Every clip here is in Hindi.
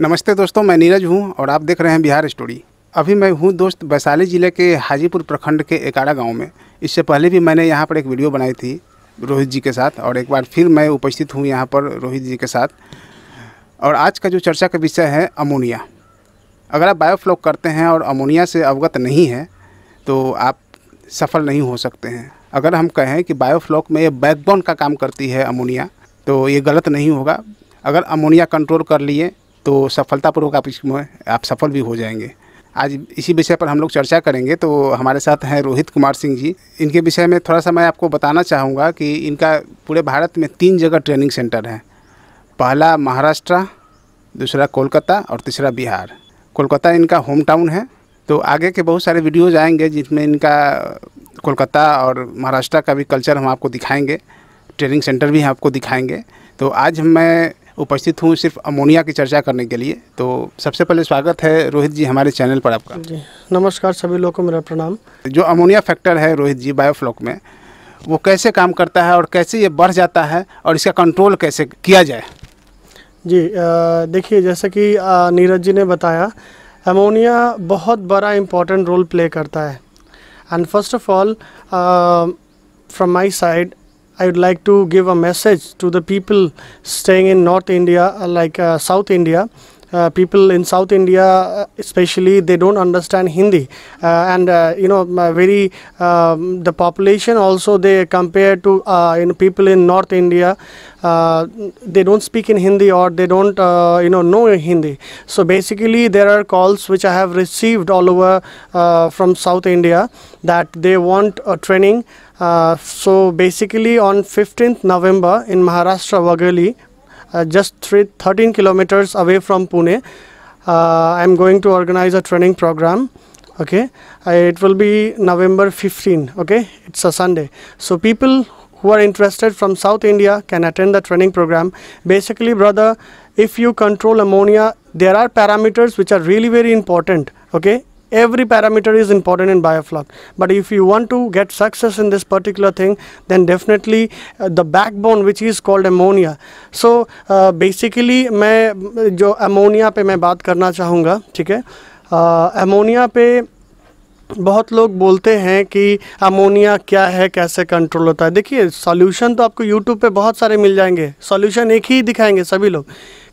नमस्ते दोस्तों मैं नीरज हूँ और आप देख रहे हैं बिहार स्टोरी अभी मैं हूँ दोस्त वैशाली ज़िले के हाजीपुर प्रखंड के एकाड़ा गांव में इससे पहले भी मैंने यहाँ पर एक वीडियो बनाई थी रोहित जी के साथ और एक बार फिर मैं उपस्थित हूँ यहाँ पर रोहित जी के साथ और आज का जो चर्चा का विषय है अमोनिया अगर आप बायोफ्लॉक करते हैं और अमोनिया से अवगत नहीं है तो आप सफल नहीं हो सकते हैं अगर हम कहें कि बायोफ्लॉक में बैकबोन का काम करती है अमोनिया तो ये गलत नहीं होगा अगर अमोनिया कंट्रोल कर लिए तो सफलतापूर्वक आप इसमें आप सफल भी हो जाएंगे आज इसी विषय पर हम लोग चर्चा करेंगे तो हमारे साथ हैं रोहित कुमार सिंह जी इनके विषय में थोड़ा सा मैं आपको बताना चाहूँगा कि इनका पूरे भारत में तीन जगह ट्रेनिंग सेंटर है पहला महाराष्ट्र दूसरा कोलकाता और तीसरा बिहार कोलकाता इनका होम टाउन है तो आगे के बहुत सारे वीडियोज़ आएंगे जिसमें इनका कोलकाता और महाराष्ट्र का भी कल्चर हम आपको दिखाएंगे ट्रेनिंग सेंटर भी हम आपको दिखाएंगे तो आज मैं उपस्थित हूँ सिर्फ अमोनिया की चर्चा करने के लिए तो सबसे पहले स्वागत है रोहित जी हमारे चैनल पर आपका जी नमस्कार सभी लोगों को मेरा प्रणाम जो अमोनिया फैक्टर है रोहित जी बायोफ्लॉक में वो कैसे काम करता है और कैसे ये बढ़ जाता है और इसका कंट्रोल कैसे किया जाए जी देखिए जैसा कि नीरज जी ने बताया अमोनिया बहुत बड़ा इम्पोर्टेंट रोल प्ले करता है and first of all from my side I would like to give a message to the people staying in North India, uh, like uh, South India. Uh, people in South India, uh, especially, they don't understand Hindi, uh, and uh, you know, very um, the population also they compare to you know people in North India, they don't speak in Hindi or they don't you know know Hindi. So basically, there are calls which I have received all over from South India that they want a training. Uh, so basically on 15th November in Maharashtra Wagheli, uh, just three, 13 kilometers away from Pune, uh, I'm going to organize a training program. Okay, uh, it will be November 15. Okay, it's a Sunday. So people who are interested from South India can attend the training program. Basically, brother, if you control ammonia, there are parameters which are really very important. Okay, every parameter is important in bioflux but if you want to get success in this particular thing then definitely uh, the backbone which is called ammonia so uh, basically main jo ammonia pe main baat karna chahunga theek hai uh, ammonia pe बहुत लोग बोलते हैं कि अमोनिया क्या है कैसे कंट्रोल होता है देखिए सॉल्यूशन तो आपको यूट्यूब पे बहुत सारे मिल जाएंगे सॉल्यूशन एक ही दिखाएंगे सभी लोग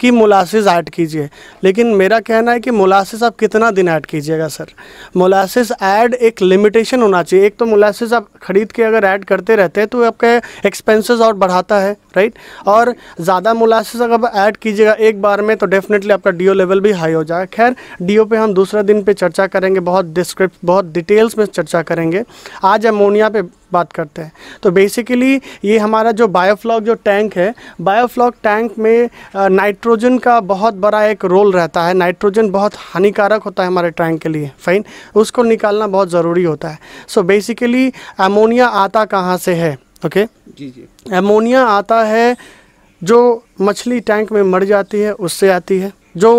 कि मोलासिस ऐड कीजिए लेकिन मेरा कहना है कि मोलासिस आप कितना दिन ऐड कीजिएगा सर मोलासिस ऐड एक लिमिटेशन होना चाहिए एक तो मोलासिस आप ख़रीद के अगर ऐड करते रहते हैं तो आपके एक्सपेंसेस और बढ़ाता है राइट और ज़्यादा मोलासिस अगर ऐड कीजिएगा एक बार में तो डेफिनेटली आपका डी लेवल भी हाई हो जाएगा खैर डी पे हम दूसरा दिन पर चर्चा करेंगे बहुत डिस्क्रिप्ट बहुत डिटेल्स में चर्चा करेंगे आज अमोनिया पे बात करते हैं तो बेसिकली ये हमारा जो बायोफ्लॉग जो टैंक है बायोफ्लॉग टैंक में नाइट्रोजन का बहुत बड़ा एक रोल रहता है नाइट्रोजन बहुत हानिकारक होता है हमारे टैंक के लिए फाइन उसको निकालना बहुत ज़रूरी होता है सो बेसिकली अमोनिया आता कहाँ से है ओके okay? अमोनिया आता है जो मछली टैंक में मर जाती है उससे आती है जो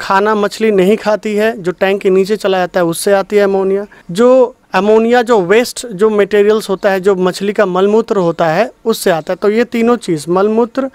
खाना मछली नहीं खाती है जो टैंक के नीचे चला जाता है उससे आती है अमोनिया जो अमोनिया जो वेस्ट जो मटेरियल्स होता है जो मछली का मलमूत्र होता है उससे आता है तो ये तीनों चीज़ मलमूत्र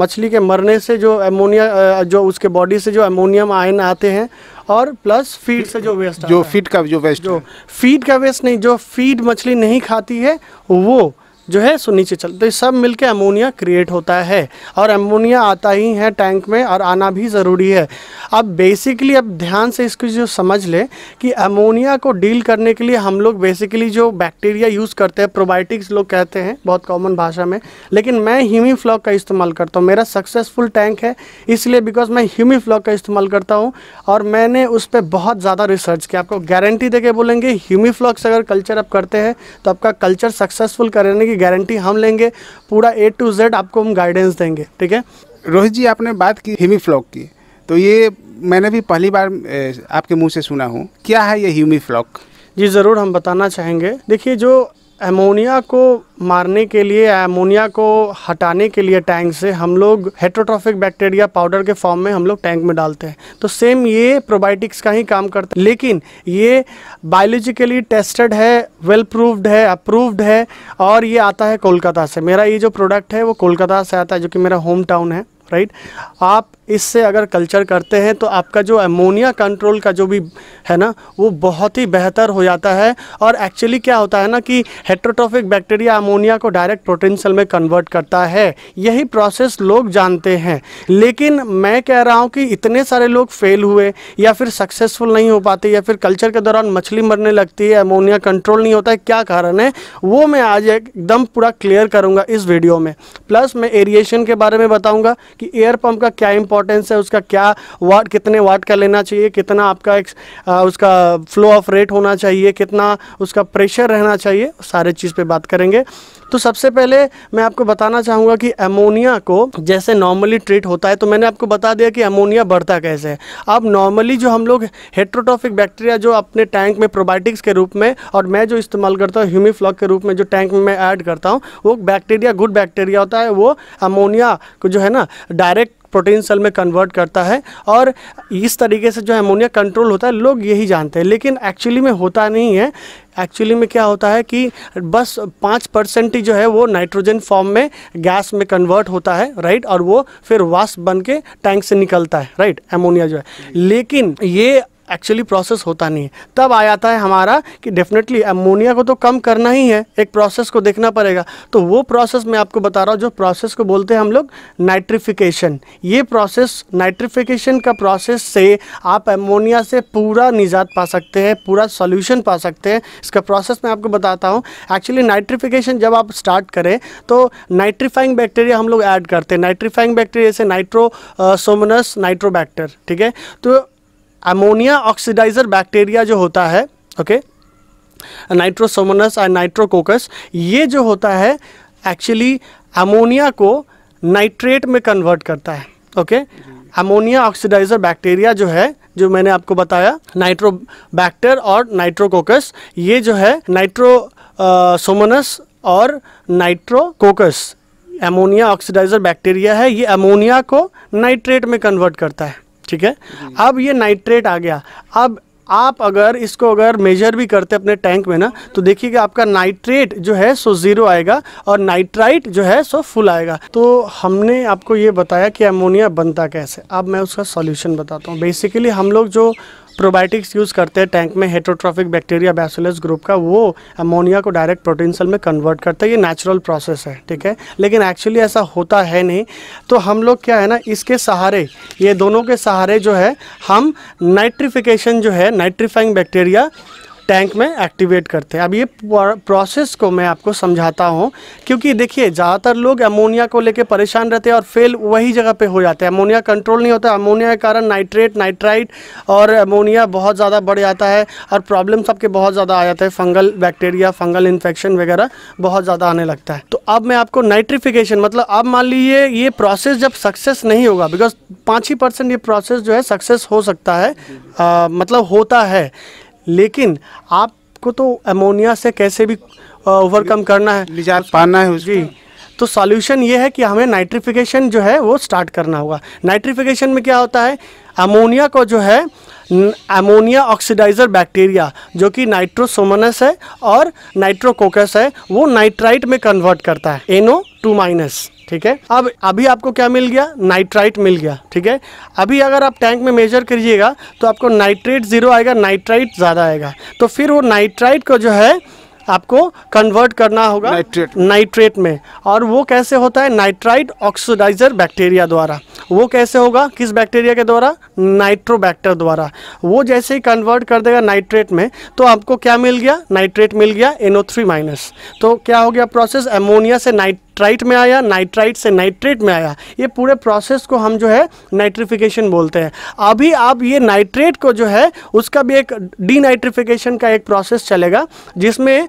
मछली के मरने से जो अमोनिया जो उसके बॉडी से जो अमोनियम आयन आते हैं और प्लस फीड से जो वेस्ट जो फीड का जो वेस्ट जो फीड का वेस्ट नहीं जो फीड मछली नहीं खाती है वो जो है सो नीचे चल तो सब मिलके अमोनिया क्रिएट होता है और अमोनिया आता ही है टैंक में और आना भी ज़रूरी है अब बेसिकली अब ध्यान से इसको जो समझ लें कि अमोनिया को डील करने के लिए हम लोग बेसिकली जो बैक्टीरिया यूज़ करते हैं प्रोबायोटिक्स लोग कहते हैं बहुत कॉमन भाषा में लेकिन मैं ह्यूमी फ्लॉक का इस्तेमाल करता हूँ मेरा सक्सेसफुल टैंक है इसलिए बिकॉज मैं ह्यूमी फ्लॉक का इस्तेमाल करता हूँ और मैंने उस पर बहुत ज़्यादा रिसर्च किया आपको गारंटी दे के बोलेंगे ह्यूमी फ्लॉक्स अगर कल्चर आप करते हैं तो आपका कल्चर सक्सेसफुल करने की की गारंटी हम लेंगे पूरा ए टू जेड आपको हम गाइडेंस देंगे ठीक है रोहित जी आपने बात की फ्लॉक की तो ये मैंने भी पहली बार आपके मुंह से सुना हूँ क्या है ये फ्लॉक जी ज़रूर हम बताना चाहेंगे देखिए जो एमोनिया को मारने के लिए एमोनिया को हटाने के लिए टैंक से हम लोग हेट्रोट्रॉफिक बैक्टीरिया पाउडर के फॉर्म में हम लोग टैंक में डालते हैं तो सेम ये प्रोबायोटिक्स का ही काम करता है लेकिन ये बायोलॉजिकली टेस्टेड है वेल प्रूव्ड है अप्रूव्ड है और ये आता है कोलकाता से मेरा ये जो प्रोडक्ट है वो कोलकाता से आता है जो कि मेरा होम टाउन है राइट आप इससे अगर कल्चर करते हैं तो आपका जो अमोनिया कंट्रोल का जो भी है ना वो बहुत ही बेहतर हो जाता है और एक्चुअली क्या होता है ना कि हेट्रोट्रॉफिक बैक्टीरिया अमोनिया को डायरेक्ट पोटेंशियल में कन्वर्ट करता है यही प्रोसेस लोग जानते हैं लेकिन मैं कह रहा हूँ कि इतने सारे लोग फेल हुए या फिर सक्सेसफुल नहीं हो पाते या फिर कल्चर के दौरान मछली मरने लगती है अमोनिया कंट्रोल नहीं होता है क्या कारण है वो मैं आज एकदम पूरा क्लियर करूँगा इस वीडियो में प्लस मैं एरिएशन के बारे में बताऊँगा कि एयर पम्प का क्या इम्पोर्ट इंपॉर्टेंस है उसका क्या वाट कितने वाट का लेना चाहिए कितना आपका एक आ, उसका फ्लो ऑफ रेट होना चाहिए कितना उसका प्रेशर रहना चाहिए सारे चीज़ पे बात करेंगे तो सबसे पहले मैं आपको बताना चाहूँगा कि अमोनिया को जैसे नॉर्मली ट्रीट होता है तो मैंने आपको बता दिया कि अमोनिया बढ़ता कैसे है अब नॉर्मली जो हम लोग हेट्रोटॉफिक बैक्टीरिया जो अपने टैंक में प्रोबायोटिक्स के रूप में और मैं जो इस्तेमाल करता हूँ ह्यूमिफ्लॉक के रूप में जो टैंक में मैं ऐड करता हूँ वो बैक्टीरिया गुड बैक्टीरिया होता है वो अमोनिया को जो है ना डायरेक्ट प्रोटीन सेल में कन्वर्ट करता है और इस तरीके से जो एमोनिया कंट्रोल होता है लोग यही जानते हैं लेकिन एक्चुअली में होता नहीं है एक्चुअली में क्या होता है कि बस पाँच परसेंट ही जो है वो नाइट्रोजन फॉर्म में गैस में कन्वर्ट होता है राइट और वो फिर वाश बन के टैंक से निकलता है राइट एमोनिया जो है लेकिन ये एक्चुअली प्रोसेस होता नहीं है तब आ जाता है हमारा कि डेफिनेटली अमोनिया को तो कम करना ही है एक प्रोसेस को देखना पड़ेगा तो वो प्रोसेस मैं आपको बता रहा हूँ जो प्रोसेस को बोलते हैं हम लोग नाइट्रिफिकेशन ये प्रोसेस नाइट्रिफिकेशन का प्रोसेस से आप अमोनिया से पूरा निजात पा सकते हैं पूरा सॉल्यूशन पा सकते हैं इसका प्रोसेस मैं आपको बताता हूँ एक्चुअली नाइट्रिफिकेशन जब आप स्टार्ट करें तो नाइट्रीफाइंग बैक्टीरिया हम लोग ऐड करते हैं नाइट्रीफाइंग बैक्टीरिया से नाइट्रो सोमनस नाइट्रोबैक्टर ठीक है तो अमोनिया ऑक्सीडाइज़र बैक्टीरिया जो होता है ओके नाइट्रोसोमोनस एंड नाइट्रोकोकस ये जो होता है एक्चुअली अमोनिया को नाइट्रेट में कन्वर्ट करता है ओके अमोनिया ऑक्सीडाइज़र बैक्टीरिया जो है जो मैंने आपको बताया नाइट्रोबैक्टर और नाइट्रोकोकस ये जो है नाइट्रोसोमोनस uh, और नाइट्रोकोकस एमोनिया ऑक्सीडाइज़र बैक्टीरिया है ये अमोनिया को नाइट्रेट में कन्वर्ट करता है ठीक है अब ये नाइट्रेट आ गया अब आप अगर इसको अगर मेजर भी करते अपने टैंक में ना तो देखिएगा आपका नाइट्रेट जो है सो ज़ीरो आएगा और नाइट्राइट जो है सो फुल आएगा तो हमने आपको ये बताया कि अमोनिया बनता कैसे अब मैं उसका सॉल्यूशन बताता हूँ बेसिकली हम लोग जो प्रोबायोटिक्स यूज़ करते हैं टैंक में हेट्रोट्रॉफिक बैक्टीरिया बैसोलस ग्रुप का वो अमोनिया को डायरेक्ट प्रोटीन सेल में कन्वर्ट करता है ये नेचुरल प्रोसेस है ठीक है लेकिन एक्चुअली ऐसा होता है नहीं तो हम लोग क्या है ना इसके सहारे ये दोनों के सहारे जो है हम नाइट्रिफिकेशन जो है नाइट्रीफाइंग बैक्टीरिया टैंक में एक्टिवेट करते हैं अब ये प्रोसेस को मैं आपको समझाता हूँ क्योंकि देखिए ज़्यादातर लोग अमोनिया को लेकर परेशान रहते हैं और फेल वही जगह पे हो जाते हैं अमोनिया कंट्रोल नहीं होता अमोनिया के कारण नाइट्रेट नाइट्राइट और अमोनिया बहुत ज़्यादा बढ़ जाता है और प्रॉब्लम सबके बहुत ज़्यादा आ जाता है फंगल बैक्टीरिया फंगल इन्फेक्शन वगैरह बहुत ज़्यादा आने लगता है तो अब मैं आपको नाइट्रिफिकेशन मतलब अब मान लीजिए ये प्रोसेस जब सक्सेस नहीं होगा बिकॉज पाँच ही परसेंट ये प्रोसेस जो है सक्सेस हो सकता है आ, मतलब होता है लेकिन आपको तो अमोनिया से कैसे भी ओवरकम करना है पाना है उसकी तो सॉल्यूशन ये है कि हमें नाइट्रिफिकेशन जो है वो स्टार्ट करना होगा नाइट्रिफिकेशन में क्या होता है अमोनिया को जो है अमोनिया ऑक्सीडाइज़र बैक्टीरिया जो कि नाइट्रोसोमनस है और नाइट्रोकोकस है वो नाइट्राइट में कन्वर्ट करता है एनो टू माइनस ठीक है अब अभी आपको क्या मिल गया नाइट्राइट मिल गया ठीक है अभी अगर आप टैंक में मेजर करिएगा तो आपको नाइट्रेट ज़ीरो आएगा नाइट्राइट ज़्यादा आएगा तो फिर वो नाइट्राइट को जो है आपको कन्वर्ट करना होगा नाइट्रेट नाइट्रेट में और वो कैसे होता है नाइट्राइड ऑक्सीडाइजर बैक्टीरिया द्वारा वो कैसे होगा किस बैक्टीरिया के द्वारा नाइट्रोबैक्टर द्वारा वो जैसे ही कन्वर्ट कर देगा नाइट्रेट में तो आपको क्या मिल गया नाइट्रेट मिल गया एनओ माइनस तो क्या हो गया प्रोसेस एमोनिया से नाइट नाइट्राइट में आया नाइट्राइट से नाइट्रेट में आया ये पूरे प्रोसेस को हम जो है नाइट्रिफिकेशन बोलते हैं अभी आप ये नाइट्रेट को जो है उसका भी एक डी का एक प्रोसेस चलेगा जिसमें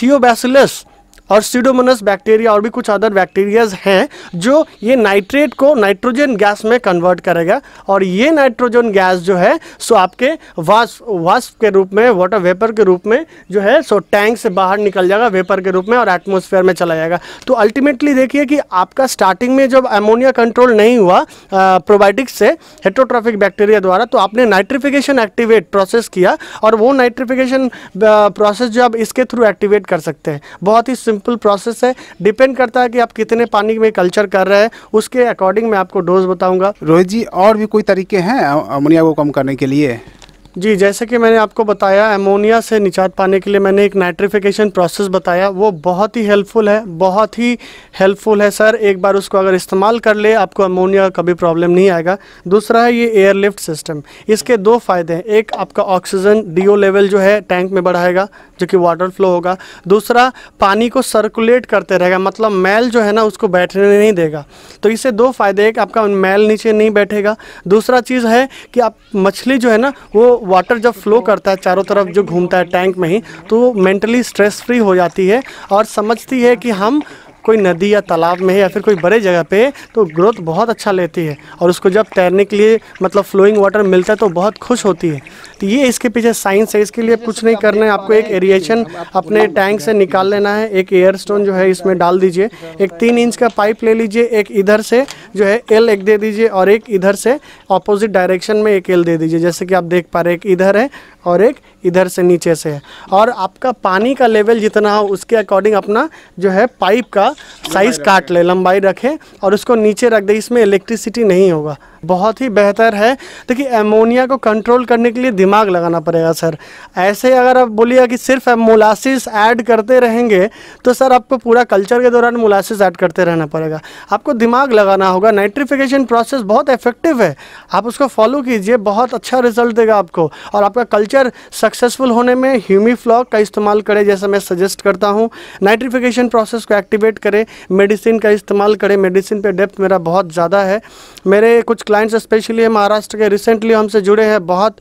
थियोबैसिलस और सीडोमोनस बैक्टीरिया और भी कुछ अदर बैक्टीरियाज हैं जो ये नाइट्रेट को नाइट्रोजन गैस में कन्वर्ट करेगा और ये नाइट्रोजन गैस जो है सो आपके वास्प वास्प के रूप में वाटर वेपर के रूप में जो है सो टैंक से बाहर निकल जाएगा वेपर के रूप में और एटमोसफेयर में चला जाएगा तो अल्टीमेटली देखिए कि आपका स्टार्टिंग में जब एमोनिया कंट्रोल नहीं हुआ प्रोबायोटिक्स से हेट्रोट्रॉफिक बैक्टीरिया द्वारा तो आपने नाइट्रिफिकेशन एक्टिवेट प्रोसेस किया और वो नाइट्रिफिकेशन प्रोसेस जो आप इसके थ्रू एक्टिवेट कर सकते हैं बहुत ही सिंपल प्रोसेस है डिपेंड करता है कि आप कितने पानी में कल्चर कर रहे हैं उसके अकॉर्डिंग मैं आपको डोज बताऊंगा रोहित जी और भी कोई तरीके हैं अमोनिया को कम करने के लिए जी जैसे कि मैंने आपको बताया अमोनिया से निचात पाने के लिए मैंने एक नाइट्रिफिकेशन प्रोसेस बताया वो बहुत ही हेल्पफुल है बहुत ही हेल्पफुल है सर एक बार उसको अगर इस्तेमाल कर ले आपको अमोनिया का कभी प्रॉब्लम नहीं आएगा दूसरा है ये एयरलिफ्ट सिस्टम इसके दो फ़ायदे हैं एक आपका ऑक्सीजन डीओ लेवल जो है टैंक में बढ़ाएगा जो कि वाटर फ्लो होगा दूसरा पानी को सर्कुलेट करते रहेगा मतलब मैल जो है ना उसको बैठने नहीं देगा तो इससे दो फ़ायदे एक आपका मैल नीचे नहीं बैठेगा दूसरा चीज़ है कि आप मछली जो है ना वो वाटर जब फ्लो करता है चारों तरफ जो घूमता है टैंक में ही तो मेंटली स्ट्रेस फ्री हो जाती है और समझती है कि हम कोई नदी या तालाब में है या फिर कोई बड़े जगह पे तो ग्रोथ बहुत अच्छा लेती है और उसको जब तैरने के लिए मतलब फ्लोइंग वाटर मिलता है तो बहुत खुश होती है तो ये इसके पीछे साइंस है इसके लिए कुछ नहीं करना है आपको एक एरिएशन अपने टैंक से निकाल लेना है एक एयर स्टोन जो है इसमें डाल दीजिए एक तीन इंच का पाइप ले लीजिए एक इधर से जो है एल एक दे दीजिए और एक इधर से अपोजिट डायरेक्शन में एक एल दे दीजिए जैसे कि आप देख पा रहे एक इधर है और एक इधर से नीचे से है और आपका पानी का लेवल जितना हो उसके अकॉर्डिंग अपना जो है पाइप का साइज़ काट ले लंबाई रखें और उसको नीचे रख दे इसमें इलेक्ट्रिसिटी नहीं होगा बहुत ही बेहतर है देखिए एमोनिया को कंट्रोल करने के लिए दिमाग लगाना पड़ेगा सर ऐसे अगर आप बोलिएगा कि सिर्फ मोलासिस ऐड करते रहेंगे तो सर आपको पूरा कल्चर के दौरान मोलासिस ऐड करते रहना पड़ेगा आपको दिमाग लगाना होगा नाइट्रिफिकेशन प्रोसेस बहुत इफेक्टिव है आप उसको फॉलो कीजिए बहुत अच्छा रिजल्ट देगा आपको और आपका कल्चर कल्चर सक्सेसफुल होने में ह्यूमी फ्लॉक का इस्तेमाल करें जैसा मैं सजेस्ट करता हूँ नाइट्रिफिकेशन प्रोसेस को एक्टिवेट करें मेडिसिन का इस्तेमाल करें मेडिसिन पे डेप्थ मेरा बहुत ज़्यादा है मेरे कुछ क्लाइंट्स स्पेशली महाराष्ट्र के रिसेंटली हमसे जुड़े हैं बहुत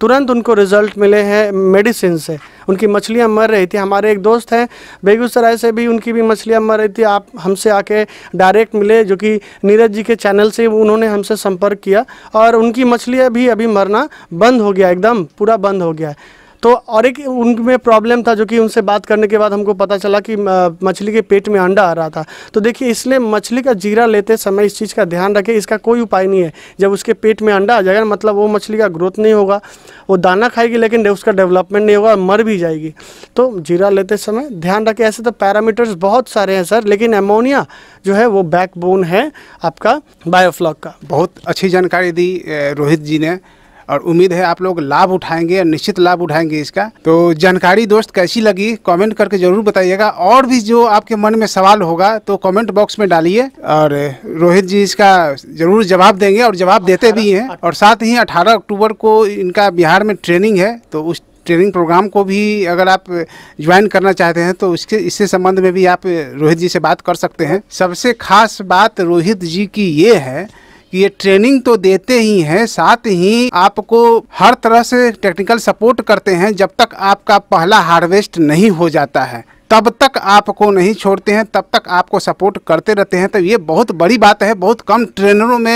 तुरंत उनको रिजल्ट मिले हैं मेडिसिन से उनकी मछलियाँ मर रही थी हमारे एक दोस्त हैं बेगूसराय से भी उनकी भी मछलियाँ मर रही थी आप हमसे आके डायरेक्ट मिले जो कि नीरज जी के चैनल से उन्होंने हमसे संपर्क किया और उनकी मछलियाँ भी अभी मरना बंद हो गया एकदम एकदम पूरा बंद हो गया है तो और एक उनमें प्रॉब्लम था जो कि उनसे बात करने के बाद हमको पता चला कि मछली के पेट में अंडा आ रहा था तो देखिए इसलिए मछली का जीरा लेते समय इस चीज़ का ध्यान रखें इसका कोई उपाय नहीं है जब उसके पेट में अंडा आ जाएगा मतलब वो मछली का ग्रोथ नहीं होगा वो दाना खाएगी लेकिन उसका डेवलपमेंट नहीं होगा मर भी जाएगी तो जीरा लेते समय ध्यान रखें ऐसे तो पैरामीटर्स बहुत सारे हैं सर लेकिन एमोनिया जो है वो बैकबोन है आपका बायोफ्लॉक का बहुत अच्छी जानकारी दी रोहित जी ने और उम्मीद है आप लोग लाभ उठाएंगे और निश्चित लाभ उठाएंगे इसका तो जानकारी दोस्त कैसी लगी कमेंट करके ज़रूर बताइएगा और भी जो आपके मन में सवाल होगा तो कमेंट बॉक्स में डालिए और रोहित जी इसका ज़रूर जवाब देंगे और जवाब देते भी हैं और साथ ही अठारह अक्टूबर को इनका बिहार में ट्रेनिंग है तो उस ट्रेनिंग प्रोग्राम को भी अगर आप ज्वाइन करना चाहते हैं तो इसके इससे संबंध में भी आप रोहित जी से बात कर सकते हैं सबसे खास बात रोहित जी की ये है कि ये ट्रेनिंग तो देते ही हैं साथ ही आपको हर तरह से टेक्निकल सपोर्ट करते हैं जब तक आपका पहला हार्वेस्ट नहीं हो जाता है तब तक आपको नहीं छोड़ते हैं तब तक आपको सपोर्ट करते रहते हैं तो ये बहुत बड़ी बात है बहुत कम ट्रेनरों में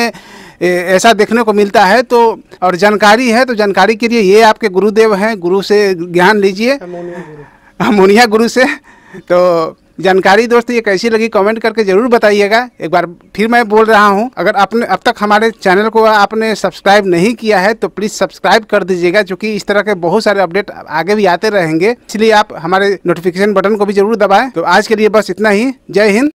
ऐसा देखने को मिलता है तो और जानकारी है तो जानकारी के लिए ये आपके गुरुदेव हैं गुरु से ज्ञान लीजिए अमोनिया गुरु से तो जानकारी दोस्त ये कैसी लगी कमेंट करके जरूर बताइएगा एक बार फिर मैं बोल रहा हूँ अगर आपने अब तक हमारे चैनल को आपने सब्सक्राइब नहीं किया है तो प्लीज़ सब्सक्राइब कर दीजिएगा क्योंकि इस तरह के बहुत सारे अपडेट आगे भी आते रहेंगे इसलिए आप हमारे नोटिफिकेशन बटन को भी जरूर दबाएं तो आज के लिए बस इतना ही जय हिंद